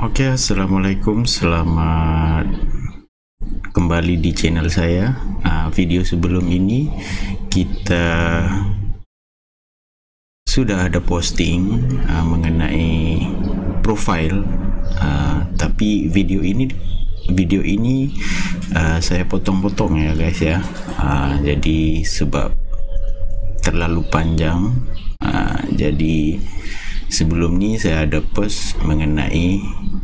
Okay, Assalamualaikum Selamat Kembali di channel saya uh, Video sebelum ini Kita Sudah ada posting uh, Mengenai profil. uh, Tapi video ini Video ini uh, Saya potong-potong ya guys ya uh, Jadi sebab Terlalu panjang uh, Jadi Sebelum ni saya ada post mengenai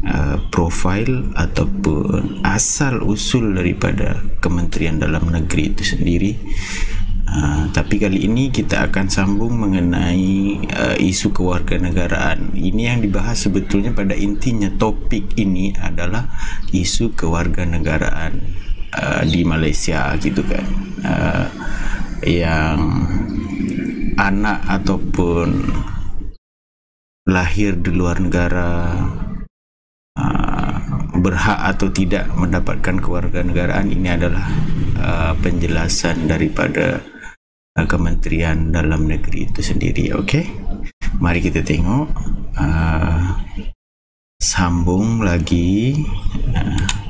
Uh, profil ataupun asal usul daripada Kementerian Dalam Negeri itu sendiri. Uh, tapi kali ini kita akan sambung mengenai uh, isu kewarganegaraan. Ini yang dibahas sebetulnya pada intinya topik ini adalah isu kewarganegaraan uh, di Malaysia gitu kan. Uh, yang anak ataupun lahir di luar negara berhak atau tidak mendapatkan kewarganegaraan ini adalah uh, penjelasan daripada uh, Kementerian Dalam Negeri itu sendiri. Okey, mari kita tengok uh, sambung lagi. Uh,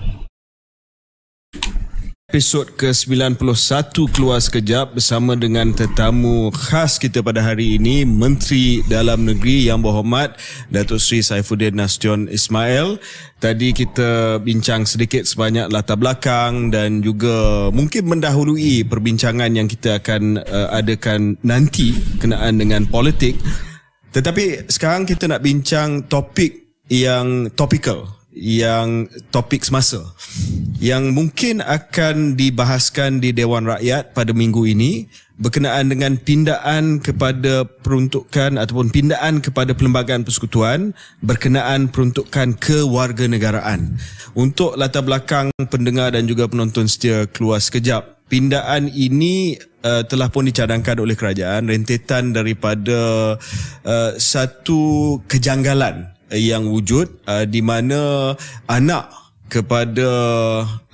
episod ke-91 keluar sekejap bersama dengan tetamu khas kita pada hari ini Menteri Dalam Negeri Yang Berhormat Datuk Sri Saifuddin Nasution Ismail. Tadi kita bincang sedikit sebanyak latar belakang dan juga mungkin mendahului perbincangan yang kita akan uh, adakan nanti kenaan dengan politik. Tetapi sekarang kita nak bincang topik yang topical yang topik semasa yang mungkin akan dibahaskan di Dewan Rakyat pada minggu ini berkenaan dengan pindaan kepada peruntukan ataupun pindaan kepada Perlembagaan Persekutuan berkenaan peruntukan kewarganegaraan. Untuk latar belakang pendengar dan juga penonton setia keluar sekejap, pindaan ini uh, telah pun dicadangkan oleh kerajaan rentetan daripada uh, satu kejanggalan yang wujud uh, di mana anak kepada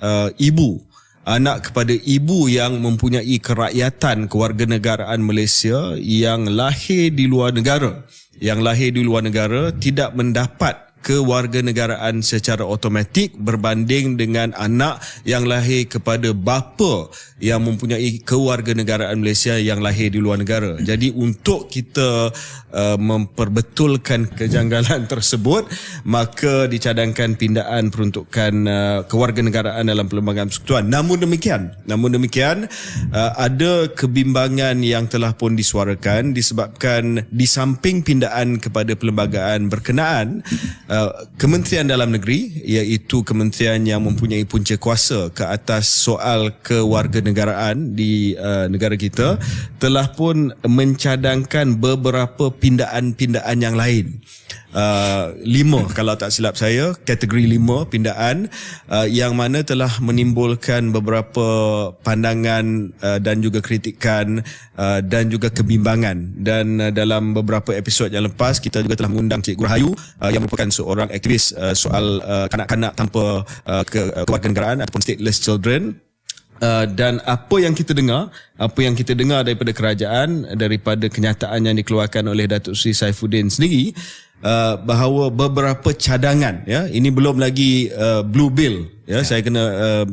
uh, ibu anak kepada ibu yang mempunyai kerakyatan kewarganegaraan Malaysia yang lahir di luar negara yang lahir di luar negara tidak mendapat kewarganegaraan secara automatik berbanding dengan anak yang lahir kepada bapa yang mempunyai kewarganegaraan Malaysia yang lahir di luar negara. Jadi untuk kita uh, memperbetulkan kejanggalan tersebut, maka dicadangkan pindaan peruntukan uh, kewarganegaraan dalam perlembagaan persekutuan. Namun demikian, namun demikian uh, ada kebimbangan yang telah pun disuarakan disebabkan di samping pindaan kepada perlembagaan berkenaan Uh, Uh, kementerian Dalam Negeri iaitu kementerian yang mempunyai punca kuasa ke atas soal kewarganegaraan di uh, negara kita telah pun mencadangkan beberapa pindaan-pindaan yang lain. Uh, lima kalau tak silap saya kategori lima pindaan uh, yang mana telah menimbulkan beberapa pandangan uh, dan juga kritikan uh, dan juga kebimbangan dan uh, dalam beberapa episod yang lepas kita juga telah mengundang Cik Rahayu uh, yang merupakan seorang aktivis uh, soal uh, kanak-kanak tanpa uh, ke- uh, kewarganegaraan ataupun stateless children Uh, dan apa yang kita dengar, apa yang kita dengar daripada kerajaan, daripada kenyataan yang dikeluarkan oleh Datuk Seri Saifuddin sendiri, uh, bahawa beberapa cadangan ya ini belum lagi uh, blue bill ya, ya. saya kena uh,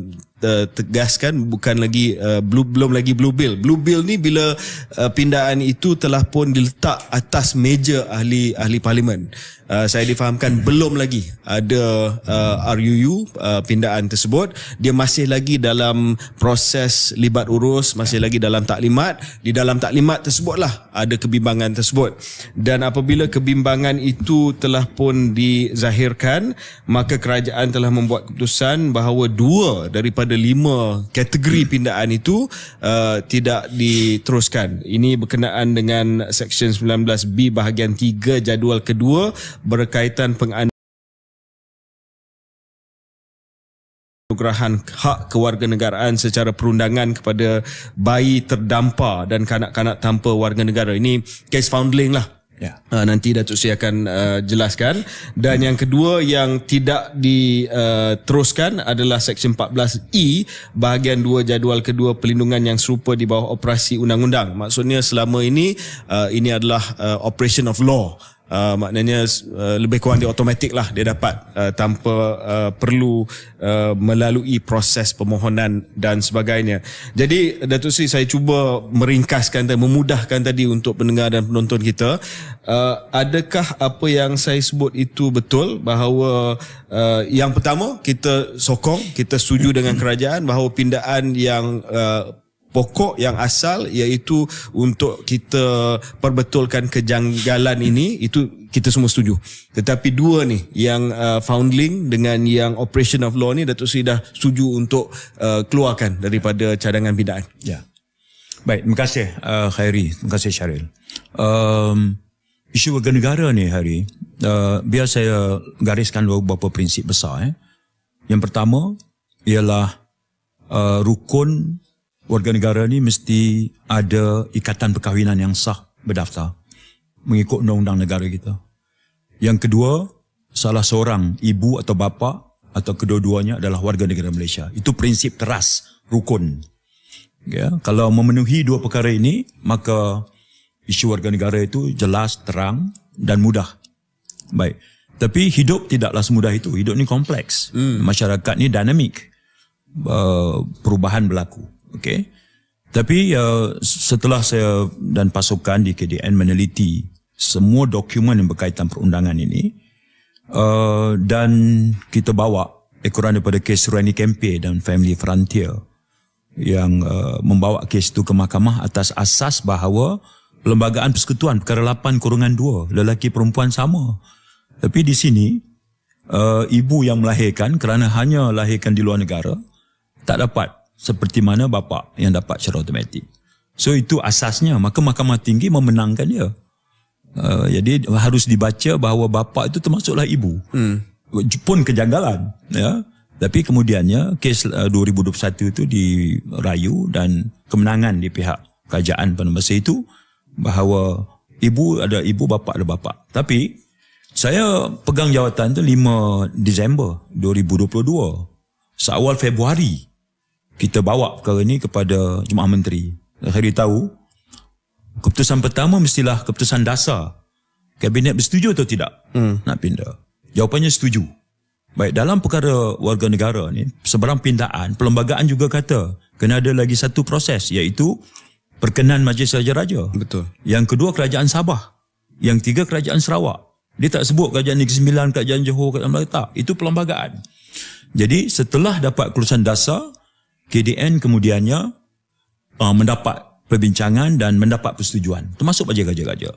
uh, tegaskan bukan lagi uh, blue, belum lagi blue bill blue bill ni bila uh, pindaan itu telah pun diletak atas meja ahli ahli parlimen Uh, saya difahamkan belum lagi ada uh, RUU uh, pindaan tersebut dia masih lagi dalam proses libat urus masih lagi dalam taklimat di dalam taklimat tersebutlah ada kebimbangan tersebut dan apabila kebimbangan itu telah pun dizahirkan maka kerajaan telah membuat keputusan bahawa dua daripada lima kategori pindaan itu uh, tidak diteruskan ini berkenaan dengan section 19B bahagian 3 jadual kedua berkaitan penganugerahan hak kewarganegaraan secara perundangan kepada bayi terdampar dan kanak-kanak tanpa warga negara. Ini kes foundling lah. Ya. Uh, nanti Datuk Seri akan uh, jelaskan dan hmm. yang kedua yang tidak diteruskan ah, uh, adalah Seksyen 14E bahagian dua jadual kedua pelindungan yang serupa di bawah operasi undang-undang maksudnya selama ini uh, ini adalah uh, operation of law Uh, maknanya uh, lebih kurang dia automatik lah dia dapat uh, tanpa uh, perlu uh, melalui proses permohonan dan sebagainya. Jadi Datuk Sri saya cuba meringkaskan dan memudahkan tadi untuk pendengar dan penonton kita. Uh, adakah apa yang saya sebut itu betul bahawa uh, yang pertama kita sokong, kita setuju dengan kerajaan bahawa pindaan yang uh, pokok yang asal iaitu untuk kita perbetulkan kejanggalan ini itu kita semua setuju tetapi dua ni yang uh, foundling dengan yang operation of law ni Datuk Seri dah setuju untuk uh, keluarkan daripada cadangan pindaan ya baik terima kasih uh, Khairi terima kasih Syaril um, isu warga negara ni hari uh, biar saya gariskan beberapa prinsip besar eh. yang pertama ialah uh, rukun warga negara ni mesti ada ikatan perkahwinan yang sah berdaftar mengikut undang-undang negara kita. Yang kedua, salah seorang ibu atau bapa atau kedua-duanya adalah warga negara Malaysia. Itu prinsip teras, rukun. Ya, kalau memenuhi dua perkara ini, maka isu warga negara itu jelas, terang dan mudah. Baik. Tapi hidup tidaklah semudah itu. Hidup ni kompleks. Hmm. Masyarakat ni dinamik. Uh, perubahan berlaku. Okey. Tapi uh, setelah saya dan pasukan di KDN meneliti semua dokumen yang berkaitan perundangan ini uh, dan kita bawa ekoran daripada kes Rani Kempe dan Family Frontier yang uh, membawa kes itu ke mahkamah atas asas bahawa Perlembagaan Persekutuan Perkara 8 Kurungan 2 lelaki perempuan sama. Tapi di sini uh, ibu yang melahirkan kerana hanya lahirkan di luar negara tak dapat seperti mana bapa yang dapat secara automatik. So itu asasnya maka mahkamah tinggi memenangkan dia. Uh, jadi harus dibaca bahawa bapa itu termasuklah ibu. Hmm. Pun kejanggalan ya. Tapi kemudiannya kes uh, 2021 itu dirayu dan kemenangan di pihak kerajaan pada masa itu bahawa ibu ada ibu bapa ada bapa. Tapi saya pegang jawatan tu 5 Disember 2022. Seawal Februari kita bawa perkara ini kepada Jemaah Menteri. Akhirnya tahu, keputusan pertama mestilah keputusan dasar. Kabinet bersetuju atau tidak hmm. nak pindah? Jawapannya setuju. Baik, dalam perkara warga negara ni, sebarang pindaan, perlembagaan juga kata, kena ada lagi satu proses iaitu perkenan Majlis Raja-Raja. Betul. Yang kedua, Kerajaan Sabah. Yang tiga, Kerajaan Sarawak. Dia tak sebut Kerajaan Negeri Sembilan, Kerajaan Johor, Kerajaan Melayu. Tak, itu perlembagaan. Jadi, setelah dapat keputusan dasar, KDN kemudiannya uh, mendapat perbincangan dan mendapat persetujuan termasuk Majlis Raja-Raja.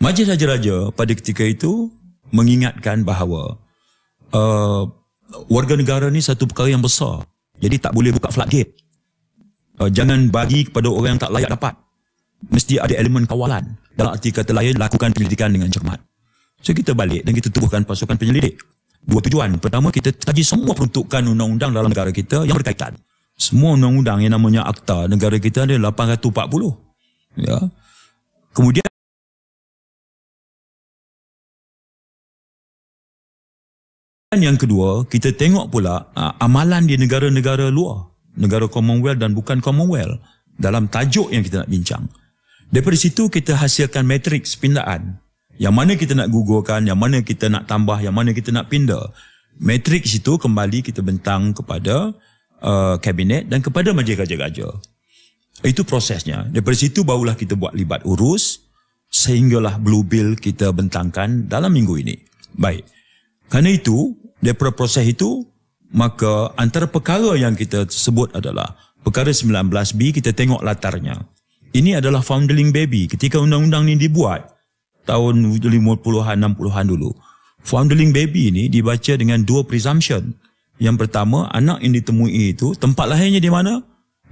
Majlis Raja-Raja pada ketika itu mengingatkan bahawa uh, warga negara ni satu perkara yang besar. Jadi tak boleh buka floodgate. Uh, jangan bagi kepada orang yang tak layak dapat. Mesti ada elemen kawalan. Dalam arti kata lain, lakukan penyelidikan dengan cermat. So kita balik dan kita tubuhkan pasukan penyelidik. Dua tujuan. Pertama, kita kaji semua peruntukan undang-undang dalam negara kita yang berkaitan semua undang-undang yang namanya akta negara kita ada 840. Ya. Kemudian dan yang kedua, kita tengok pula uh, amalan di negara-negara luar, negara Commonwealth dan bukan Commonwealth dalam tajuk yang kita nak bincang. Dari situ kita hasilkan matriks pindaan. Yang mana kita nak gugurkan, yang mana kita nak tambah, yang mana kita nak pindah. Matriks itu kembali kita bentang kepada Uh, kabinet dan kepada majlis gajah-gajah. Itu prosesnya. Dari situ barulah kita buat libat urus sehinggalah blue bill kita bentangkan dalam minggu ini. Baik. Karena itu, daripada proses itu, maka antara perkara yang kita sebut adalah perkara 19B kita tengok latarnya. Ini adalah foundling baby. Ketika undang-undang ini dibuat tahun 50-an, 60-an dulu, foundling baby ini dibaca dengan dua presumption. Yang pertama, anak yang ditemui itu, tempat lahirnya di mana?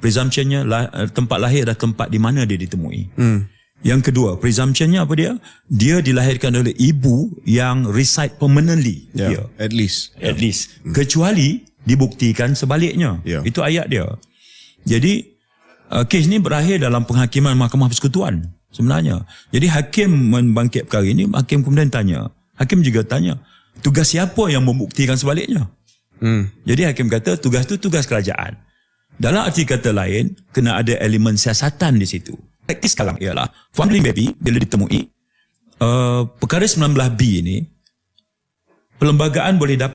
Presumptionnya, lah, eh, tempat lahir adalah tempat di mana dia ditemui. Hmm. Yang kedua, presumptionnya apa dia? Dia dilahirkan oleh ibu yang reside permanently. Yeah, dia. At least. At ya. least. Hmm. Kecuali dibuktikan sebaliknya. Yeah. Itu ayat dia. Jadi, uh, kes ini berakhir dalam penghakiman Mahkamah Persekutuan sebenarnya. Jadi, hakim membangkit perkara ini, hakim kemudian tanya. Hakim juga tanya, tugas siapa yang membuktikan sebaliknya? Hmm. Jadi hakim kata tugas tu tugas kerajaan. Dalam arti kata lain, kena ada elemen siasatan di situ. Teknis sekarang ialah, family Baby, bila ditemui, uh, perkara 19B ini, perlembagaan boleh dapat,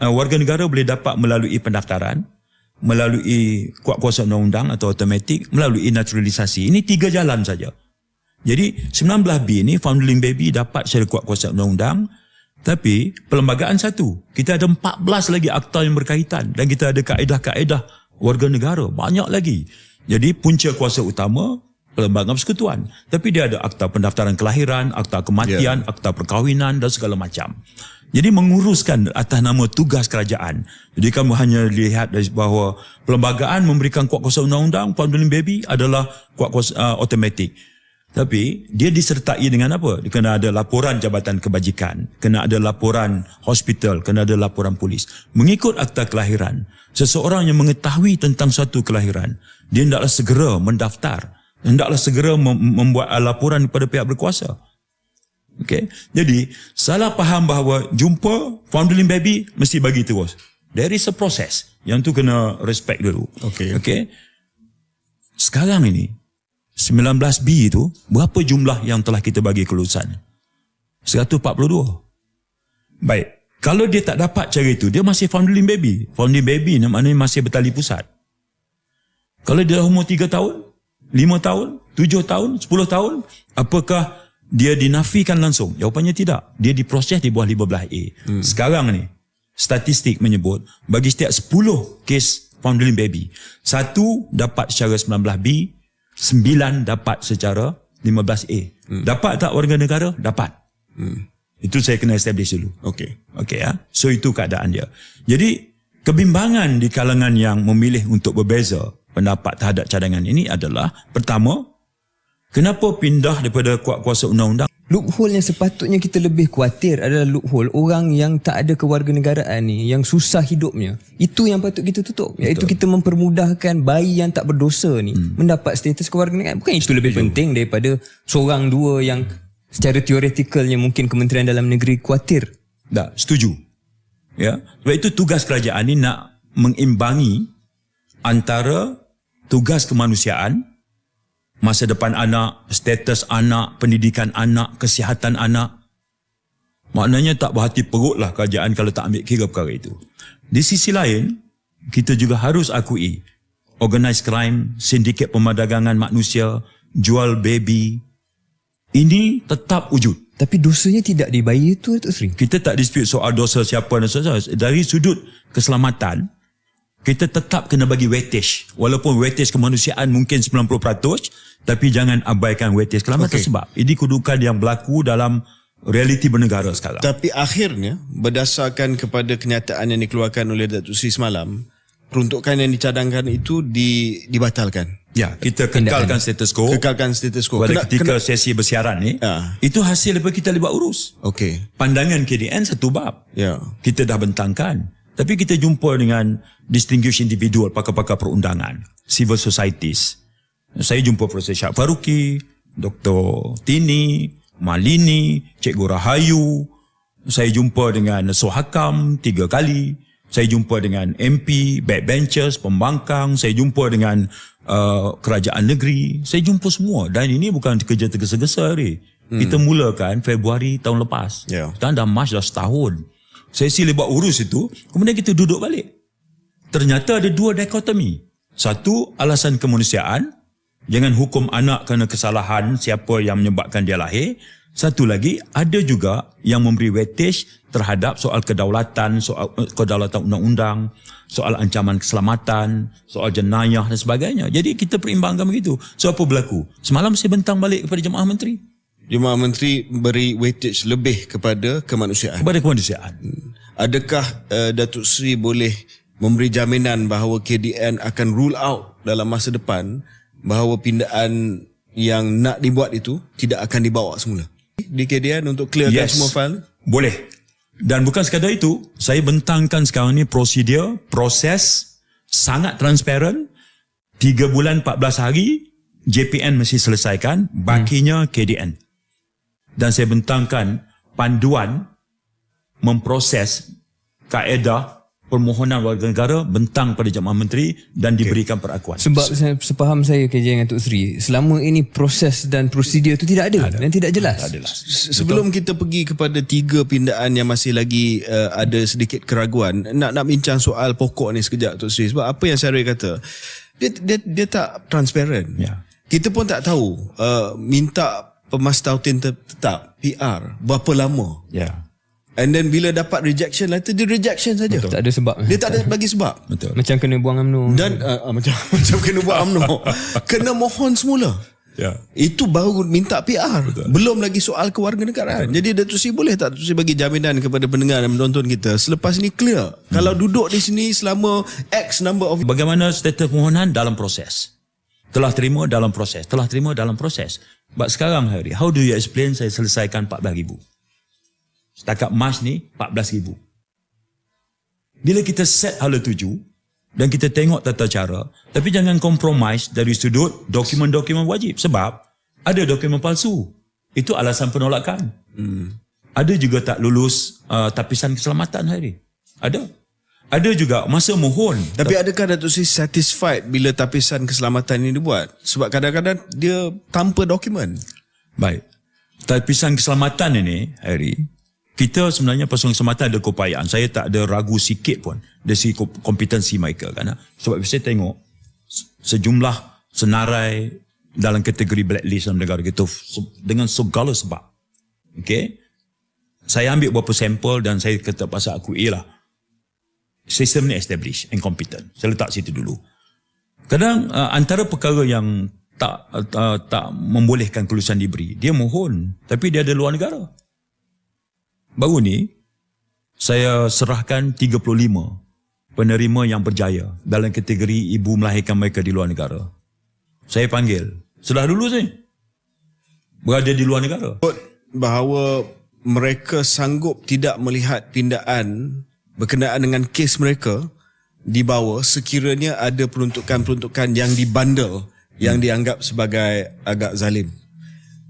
uh, warga negara boleh dapat melalui pendaftaran, melalui kuat kuasa undang-undang atau automatik, melalui naturalisasi. Ini tiga jalan saja. Jadi 19B ini, family Baby dapat secara kuat kuasa undang-undang, tapi perlembagaan satu, kita ada 14 lagi akta yang berkaitan dan kita ada kaedah-kaedah warga negara, banyak lagi. Jadi punca kuasa utama perlembagaan persekutuan. Tapi dia ada akta pendaftaran kelahiran, akta kematian, yeah. akta perkahwinan dan segala macam. Jadi menguruskan atas nama tugas kerajaan. Jadi kamu hanya lihat dari bahawa perlembagaan memberikan kuat kuasa undang-undang, Puan Baby adalah kuat kuasa uh, automatik. Tapi dia disertai dengan apa? Dia kena ada laporan Jabatan Kebajikan, kena ada laporan hospital, kena ada laporan polis. Mengikut akta kelahiran, seseorang yang mengetahui tentang suatu kelahiran, dia hendaklah segera mendaftar, hendaklah segera membuat laporan kepada pihak berkuasa. Okay? Jadi, salah faham bahawa jumpa foundling baby mesti bagi terus. There is a process. Yang tu kena respect dulu. Okay. okay? Sekarang ini, 19B itu, berapa jumlah yang telah kita bagi kelulusan? 142. Baik. Kalau dia tak dapat cara itu, dia masih founding baby. Founding baby ni maknanya masih bertali pusat. Kalau dia umur 3 tahun, 5 tahun, 7 tahun, 10 tahun, apakah dia dinafikan langsung? Jawapannya tidak. Dia diproses di bawah 15A. Hmm. Sekarang ni, statistik menyebut, bagi setiap 10 kes founding baby, satu dapat secara 19B, Sembilan dapat secara 15A. Hmm. Dapat tak warga negara? Dapat. Hmm. Itu saya kena establish dulu. okay okay ya. So itu keadaan dia. Jadi kebimbangan di kalangan yang memilih untuk berbeza pendapat terhadap cadangan ini adalah pertama Kenapa pindah daripada kuat kuasa undang-undang? Loophole yang sepatutnya kita lebih kuatir adalah loophole orang yang tak ada kewarganegaraan ni, yang susah hidupnya. Itu yang patut kita tutup. Betul. Iaitu kita mempermudahkan bayi yang tak berdosa ni hmm. mendapat status kewarganegaraan. Bukan itu lebih Betul. penting daripada seorang dua yang secara teoretikalnya mungkin Kementerian Dalam Negeri kuatir. Tak, setuju. Ya. Sebab itu tugas kerajaan ni nak mengimbangi antara tugas kemanusiaan masa depan anak, status anak, pendidikan anak, kesihatan anak. Maknanya tak berhati perutlah kerajaan kalau tak ambil kira perkara itu. Di sisi lain, kita juga harus akui organised crime, sindiket pemadagangan manusia, jual baby. Ini tetap wujud. Tapi dosanya tidak dibayar itu, Datuk Seri. Kita tak dispute soal dosa siapa dan sebagainya. Dari sudut keselamatan, kita tetap kena bagi wattage. Walaupun wattage kemanusiaan mungkin 90%, tapi jangan abaikan wattage keselamatan okay. sebab ini kedudukan yang berlaku dalam realiti bernegara sekarang. Tapi akhirnya, berdasarkan kepada kenyataan yang dikeluarkan oleh Datuk Seri semalam, peruntukan yang dicadangkan itu di, dibatalkan. Ya, kita kekalkan status quo. Kekalkan status quo. Pada ketika kena, sesi bersiaran ni, ya. itu hasil daripada kita libat urus. Okey. Pandangan KDN satu bab. Ya. Kita dah bentangkan. Tapi kita jumpa dengan distinguished individual, pakar-pakar perundangan, civil societies. Saya jumpa Profesor Syak Faruqi, Dr. Tini, Malini, Cikgu Rahayu. Saya jumpa dengan Sohakam tiga kali. Saya jumpa dengan MP, backbenchers, pembangkang. Saya jumpa dengan uh, kerajaan negeri. Saya jumpa semua. Dan ini bukan kerja tergesa-gesa hari. Hmm. Kita mulakan Februari tahun lepas. Yeah. Dan dah March dah setahun sesi lebat urus itu, kemudian kita duduk balik. Ternyata ada dua dikotomi. Satu, alasan kemanusiaan, jangan hukum anak kerana kesalahan siapa yang menyebabkan dia lahir. Satu lagi, ada juga yang memberi wetis terhadap soal kedaulatan, soal eh, kedaulatan undang-undang, soal ancaman keselamatan, soal jenayah dan sebagainya. Jadi kita perimbangkan begitu. So apa berlaku? Semalam saya bentang balik kepada jemaah menteri. Jemaah Menteri beri weightage lebih kepada kemanusiaan. Kepada kemanusiaan. Hmm. Adakah uh, Datuk Seri boleh memberi jaminan bahawa KDN akan rule out dalam masa depan bahawa pindaan yang nak dibuat itu tidak akan dibawa semula? Di KDN untuk clearkan yes. semua file? Boleh. Dan bukan sekadar itu, saya bentangkan sekarang ini prosedur, proses sangat transparan. 3 bulan 14 hari, JPN mesti selesaikan, bakinya hmm. KDN dan saya bentangkan panduan memproses kaedah permohonan warga negara bentang pada jemaah menteri dan diberikan perakuan. Sebab saya sepaham saya KJ dengan Tok Sri, selama ini proses dan prosedur itu tidak ada, ada dan tidak jelas. Tak adalah. Sebelum Betul. kita pergi kepada tiga pindaan yang masih lagi uh, ada sedikit keraguan, nak nak bincang soal pokok ni sekejap Tok Sri sebab apa yang Syarif kata, dia dia dia tak transparent. Ya. Kita pun tak tahu uh, minta pemastautin tetap PR berapa lama ya yeah. and then bila dapat rejection lah, tu dia rejection saja tak ada sebab dia tak ada bagi sebab betul macam kena buang amno dan uh, uh, macam macam kena buang amno kena mohon semula ya yeah. itu baru minta PR betul. belum lagi soal kewarganegaraan jadi Datuk si boleh tak Datuk si bagi jaminan kepada pendengar dan penonton kita selepas ni clear hmm. kalau duduk di sini selama x number of bagaimana status permohonan dalam proses telah terima dalam proses telah terima dalam proses But sekarang hari, how do you explain saya selesaikan 14 ribu? Setakat Mas ni, 14 ribu. Bila kita set hala tuju, dan kita tengok tata cara, tapi jangan kompromis dari sudut dokumen-dokumen wajib. Sebab, ada dokumen palsu. Itu alasan penolakan. Hmm. Ada juga tak lulus uh, tapisan keselamatan hari. Ada ada juga masa mohon. Tapi adakah Datuk Seri satisfied bila tapisan keselamatan ini dibuat? Sebab kadang-kadang dia tanpa dokumen. Baik. Tapisan keselamatan ini, Harry, kita sebenarnya pasukan keselamatan ada keupayaan. Saya tak ada ragu sikit pun dari segi kompetensi mereka. Karena ha? Sebab saya tengok sejumlah senarai dalam kategori blacklist dalam negara kita dengan segala sebab. Okay? Saya ambil beberapa sampel dan saya kata pasal aku ialah sistem ni established and competent. Saya letak situ dulu. Kadang uh, antara perkara yang tak uh, tak membolehkan kelulusan diberi, dia mohon tapi dia ada luar negara. Baru ni saya serahkan 35 penerima yang berjaya dalam kategori ibu melahirkan mereka di luar negara. Saya panggil. Sudah dulu saya. Berada di luar negara. Bahawa mereka sanggup tidak melihat pindaan berkenaan dengan kes mereka dibawa sekiranya ada peruntukan-peruntukan yang dibandel yang hmm. dianggap sebagai agak zalim.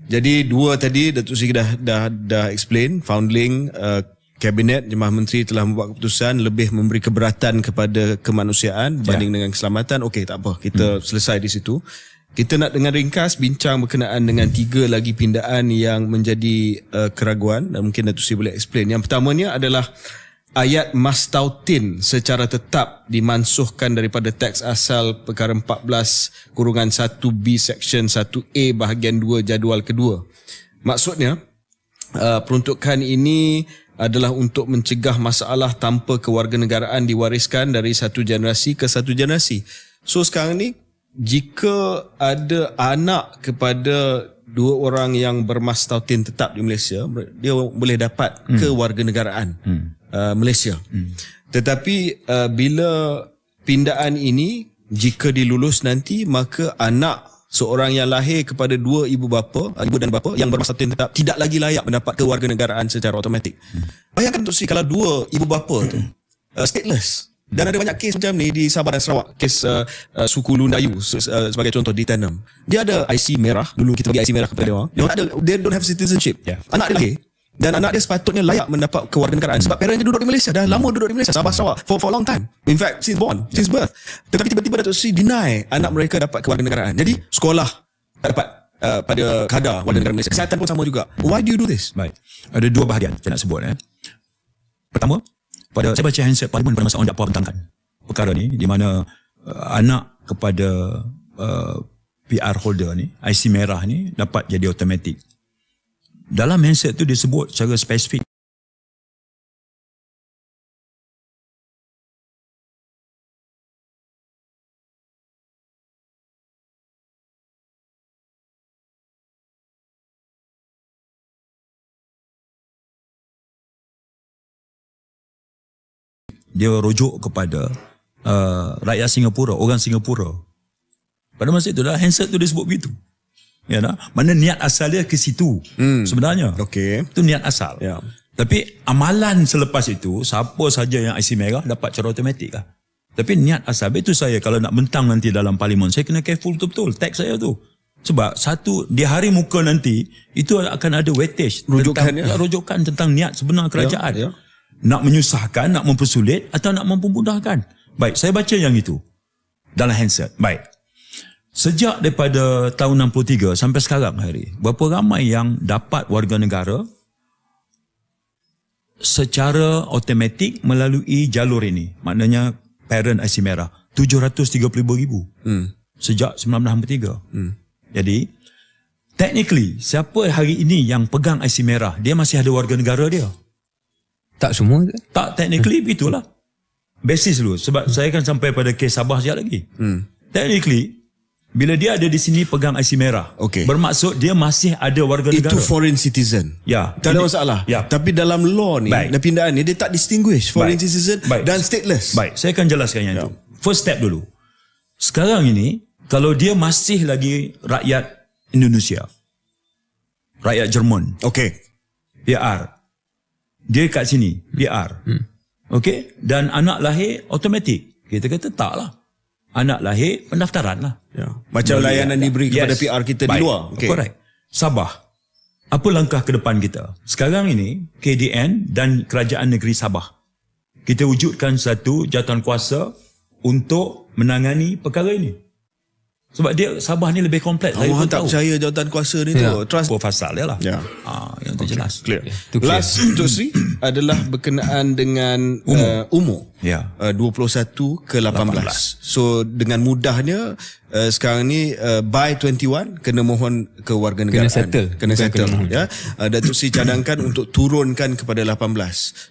Jadi dua tadi Datuk Seri dah dah dah explain founding uh, kabinet jemaah menteri telah membuat keputusan lebih memberi keberatan kepada kemanusiaan berbanding yeah. dengan keselamatan. Okey tak apa kita hmm. selesai di situ. Kita nak dengan ringkas bincang berkenaan dengan tiga lagi pindaan yang menjadi uh, keraguan dan mungkin Datuk Seri boleh explain. Yang pertamanya adalah uh, ayat mastautin secara tetap dimansuhkan daripada teks asal perkara 14 kurungan 1B section 1A bahagian 2 jadual kedua. Maksudnya uh, peruntukan ini adalah untuk mencegah masalah tanpa kewarganegaraan diwariskan dari satu generasi ke satu generasi. So sekarang ni jika ada anak kepada dua orang yang bermastautin tetap di Malaysia, dia boleh dapat hmm. kewarganegaraan. Hmm. Uh, Malaysia. Hmm. Tetapi uh, bila pindaan ini jika dilulus nanti maka anak seorang yang lahir kepada dua ibu bapa, uh, ibu dan bapa yang bermasalah tetap tidak lagi layak mendapat kewarganegaraan secara automatik. Hmm. Bayangkan tu si kalau dua ibu bapa tu hmm. uh, stateless dan ada banyak kes macam ni di Sabah dan Sarawak kes uh, uh, suku Lundayu uh, sebagai contoh di Tanam dia ada IC merah dulu kita bagi IC merah kepada dia orang dia tak they don't have citizenship yeah. anak dia lahir dan anak dia sepatutnya layak mendapat kewarganegaraan sebab parent dia duduk di Malaysia dah lama duduk di Malaysia Sabah Sarawak for, for a long time in fact since born yeah. since birth tetapi tiba-tiba Datuk Seri deny anak mereka dapat kewarganegaraan jadi sekolah tak dapat uh, pada kadar warganegaraan negara Malaysia kesihatan pun sama juga why do you do this? baik ada dua bahagian saya nak sebut eh. pertama pada saya baca handset parlimen pada masa orang dakwa bentangkan perkara ni di mana uh, anak kepada uh, PR holder ni IC merah ni dapat jadi automatic dalam handset tu disebut secara spesifik dia rujuk kepada uh, rakyat Singapura, orang Singapura. Pada masa itu itulah handset tu disebut begitu ya you mana niat asal dia ke situ hmm. sebenarnya okey itu niat asal ya tapi amalan selepas itu siapa saja yang IC merah dapat secara automatik lah tapi niat asal itu saya kalau nak mentang nanti dalam parlimen saya kena careful betul-betul tag saya tu sebab satu di hari muka nanti itu akan ada weightage rujukan tentang, ya. rujukan tentang niat sebenar ya, kerajaan ya, ya. nak menyusahkan nak mempersulit atau nak mempermudahkan baik saya baca yang itu dalam handset baik Sejak daripada tahun 63 sampai sekarang hari, berapa ramai yang dapat warga negara secara otomatik melalui jalur ini? Maknanya parent IC merah. 730 ribu Hmm. Sejak 1963. Hmm. Jadi, technically, siapa hari ini yang pegang IC merah, dia masih ada warga negara dia? Tak semua ke? Tak, technically, itulah Basis dulu. Sebab hmm. saya kan sampai pada kes Sabah sekejap lagi. Hmm. Technically, bila dia ada di sini pegang IC merah. Okay. Bermaksud dia masih ada warga negara. Itu foreign citizen. Ya. Tak ada masalah. Ya. Tapi dalam law ni, Baik. dan pindaan ni, dia tak distinguish foreign Baik. citizen Baik. dan stateless. Baik. Saya akan jelaskan yang ya. itu. First step dulu. Sekarang ini, kalau dia masih lagi rakyat Indonesia, rakyat Jerman. Okay. PR. Dia kat sini. PR. Hmm. Okay. Dan anak lahir, otomatik. Kita kata tak lah anak lahir pendaftaran lah. Yeah. Macam Jadi, layanan yeah. diberi kepada yes. PR kita Baik. di luar. Okay. Correct. Sabah. Apa langkah ke depan kita? Sekarang ini KDN dan Kerajaan Negeri Sabah. Kita wujudkan satu jawatan kuasa untuk menangani perkara ini. Sebab dia Sabah ni lebih kompleks. Allah tak tahu. percaya jawatan kuasa ni yeah. tu. Ya. Trust. Oh, fasal dia lah. Yeah. Ya. Ha, yang tu okay. jelas. Clear. Okay. Last untuk hmm. adalah berkenaan dengan umur. Uh, umur. Ya. Yeah. Uh, 21 ke 18. 18. So dengan mudahnya uh, sekarang ni uh, by 21 kena mohon ke warga negara. Kena settle. Kena Bukan settle. Kena ya. Uh, Datuk Sri cadangkan untuk turunkan kepada 18.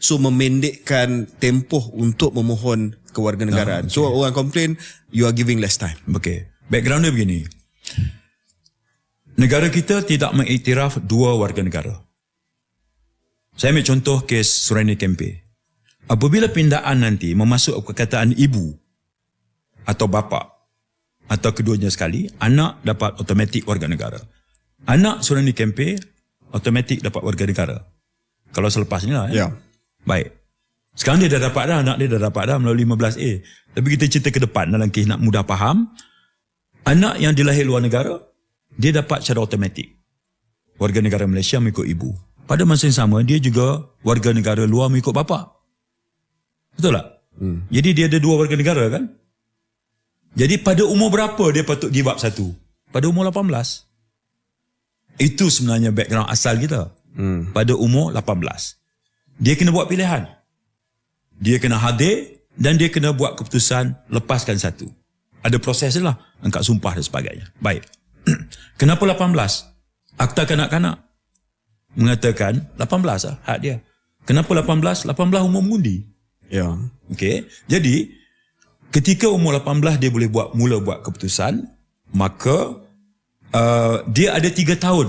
So memendekkan tempoh untuk memohon kewarganegaraan. Oh, ah, okay. So orang komplain you are giving less time. Okay. Background dia begini. Negara kita tidak mengiktiraf dua warga negara. Saya ambil contoh kes Suraini Kempe. Apabila pindaan nanti memasuk perkataan ibu atau bapa atau keduanya sekali, anak dapat automatik warga negara. Anak Suraini Kempe automatik dapat warga negara. Kalau selepas ni lah. Eh. Ya. Yeah. Baik. Sekarang dia dah dapat dah, anak dia dah dapat dah melalui 15A. Tapi kita cerita ke depan dalam kes nak mudah faham, Anak yang dilahir luar negara, dia dapat secara automatik. Warga negara Malaysia mengikut ibu. Pada masa yang sama, dia juga warga negara luar mengikut bapa. Betul tak? Hmm. Jadi dia ada dua warga negara kan? Jadi pada umur berapa dia patut give up satu? Pada umur 18. Itu sebenarnya background asal kita. Hmm. Pada umur 18. Dia kena buat pilihan. Dia kena hadir dan dia kena buat keputusan lepaskan satu ada proses lah angkat sumpah dan sebagainya baik kenapa 18 akta kanak-kanak mengatakan 18 lah hak dia kenapa 18 18 umur mengundi ya okey jadi ketika umur 18 dia boleh buat mula buat keputusan maka uh, dia ada 3 tahun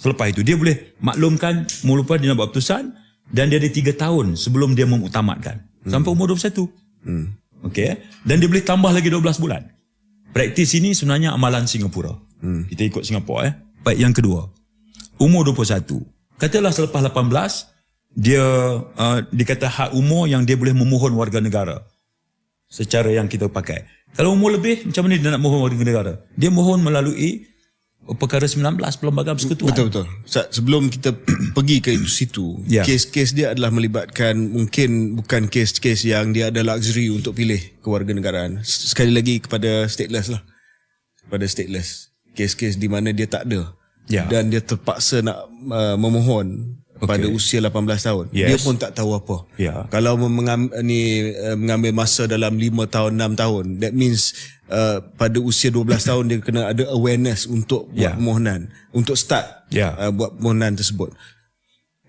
selepas itu dia boleh maklumkan mula dia nak buat keputusan dan dia ada 3 tahun sebelum dia mengutamakan hmm. sampai umur 21 hmm Okey. Eh? Dan dia boleh tambah lagi 12 bulan. Praktis ini sebenarnya amalan Singapura. Hmm. Kita ikut Singapura eh. Baik yang kedua. Umur 21. Katalah selepas 18 dia uh, dikata hak umur yang dia boleh memohon warga negara secara yang kita pakai. Kalau umur lebih macam mana dia nak mohon warga negara? Dia mohon melalui perkara 19 perlembagaan persekutuan. Betul betul. sebelum kita pergi ke itu situ, yeah. kes-kes dia adalah melibatkan mungkin bukan kes-kes yang dia ada luxury untuk pilih kewarganegaraan. Sekali lagi kepada stateless lah. Kepada stateless. Kes-kes di mana dia tak ada. Yeah. Dan dia terpaksa nak uh, memohon pada usia 18 tahun yes. dia pun tak tahu apa yeah. kalau mengambil, ni eh, mengambil masa dalam 5 tahun 6 tahun that means uh, pada usia 12 tahun dia kena ada awareness untuk buat yeah. permohonan untuk start yeah. Ya. uh, buat permohonan tersebut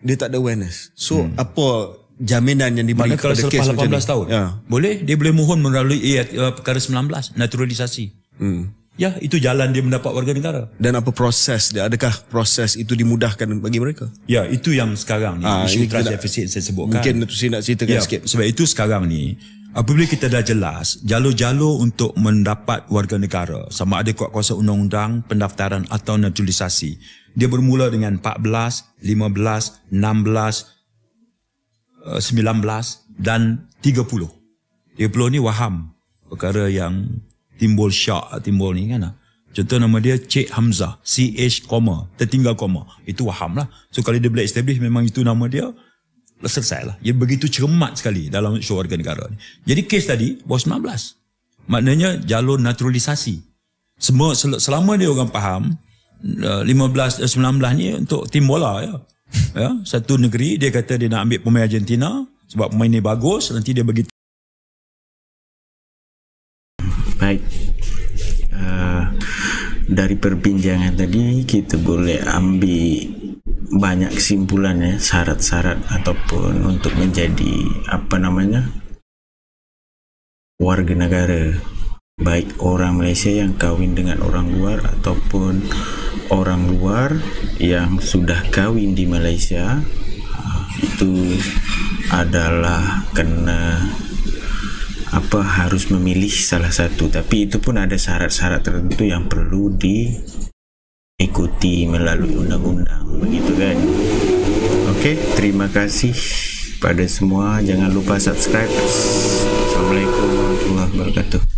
dia tak ada awareness so hmm. apa jaminan yang diberi kalau pada selepas kes 18 tahun Yeah. boleh dia boleh mohon melalui uh, perkara 19 naturalisasi hmm Ya, itu jalan dia mendapat warga negara. Dan apa proses dia? Adakah proses itu dimudahkan bagi mereka? Ya, itu yang sekarang ni. Ha, isu transit deficit saya sebutkan. Mungkin itu saya nak ceritakan ya, sikit. Sebab itu sekarang ni, apabila kita dah jelas, jalur-jalur untuk mendapat warga negara, sama ada kuat kuasa undang-undang, pendaftaran atau naturalisasi, dia bermula dengan 14, 15, 16, 19 dan 30. 30 ni waham. Perkara yang timbul syak ah, timbul ni kan ah. contoh nama dia Cik Hamzah CH koma tertinggal koma itu waham lah so kalau dia boleh establish memang itu nama dia selesai lah dia begitu cermat sekali dalam show warga negara ni jadi kes tadi bawah 19 maknanya jalur naturalisasi semua selama dia orang faham 15 eh, 19 eh, ni untuk tim bola ya. ya satu negeri dia kata dia nak ambil pemain Argentina sebab pemain ni bagus nanti dia bagi baik uh, dari perbincangan tadi kita boleh ambil banyak kesimpulan ya syarat-syarat ataupun untuk menjadi apa namanya warga negara baik orang Malaysia yang kawin dengan orang luar ataupun orang luar yang sudah kawin di Malaysia eh, itu adalah kena apa harus memilih salah satu tapi itu pun ada syarat-syarat tertentu yang perlu di ikuti melalui undang-undang begitu kan oke okay, terima kasih pada semua jangan lupa subscribe assalamualaikum warahmatullahi wabarakatuh